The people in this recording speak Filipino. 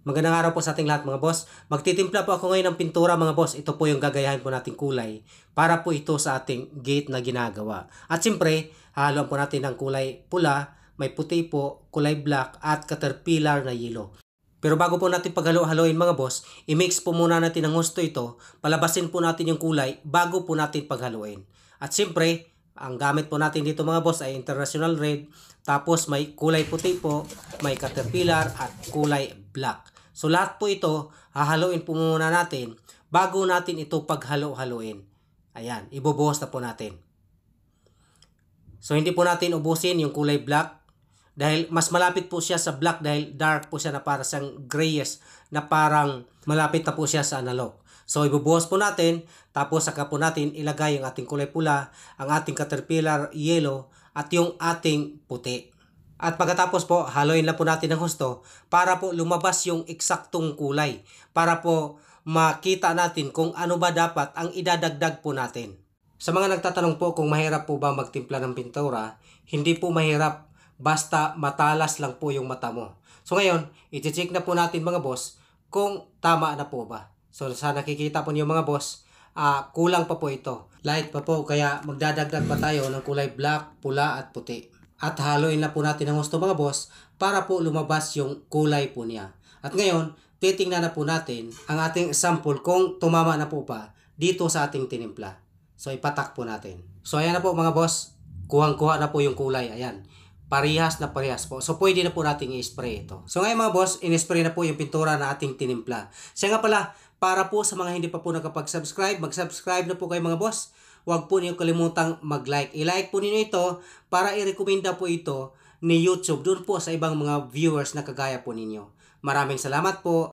Magandang araw po sa ating lahat mga boss. Magtitimpla po ako ngayon ng pintura mga boss. Ito po yung gagayahin po nating kulay para po ito sa ating gate na ginagawa. At siyempre, haluan po natin ng kulay pula, may puti po, kulay black at caterpillar na yellow. Pero bago po natin paghalo-haloin mga boss, i-mix po muna natin ng gusto ito, palabasin po natin yung kulay bago po natin paghaluin. At siyempre, ang gamit po natin dito mga boss ay international red. Tapos may kulay puti po, may caterpillar at kulay black. So lahat po ito, hahaluin po muna natin bago natin ito paghalo-haluin. Ayan, ibubuhos na po natin. So hindi po natin ubusin yung kulay black dahil mas malapit po siya sa black dahil dark po siya na para siyang grayish na parang malapit na po siya sa analog. So ibubuhos po natin, tapos saka po natin ilagay ang ating kulay pula, ang ating caterpillar yellow at yung ating puti. At pagkatapos po, haluin lang po natin ng husto para po lumabas yung eksaktong kulay. Para po makita natin kung ano ba dapat ang idadagdag po natin. Sa mga nagtatanong po kung mahirap po ba magtimpla ng pintura, hindi po mahirap basta matalas lang po yung mata mo. So ngayon, iti-check na po natin mga boss kung tama na po ba. So sa nakikita po niyo mga boss, uh, kulang pa po ito. Light pa po kaya magdadagdag pa tayo ng kulay black, pula at puti. At haluin na po natin ng gusto mga boss para po lumabas yung kulay po niya. At ngayon, titingnan na po natin ang ating sample kung tumama na po pa dito sa ating tinimpla. So ipatak po natin. So ayan na po mga boss, kuhang-kuha na po yung kulay. Ayan. Parehas na parehas po. So, pwede na po nating i-spray ito. So, ngayon mga boss, in-spray na po yung pintura na ating tinimpla. Siya nga pala, para po sa mga hindi pa po nakapag-subscribe, mag-subscribe na po kayo mga boss. Huwag po niyo kalimutang mag-like. I-like po niyo ito para i-recommenda po ito ni YouTube doon po sa ibang mga viewers na kagaya po ninyo. Maraming salamat po.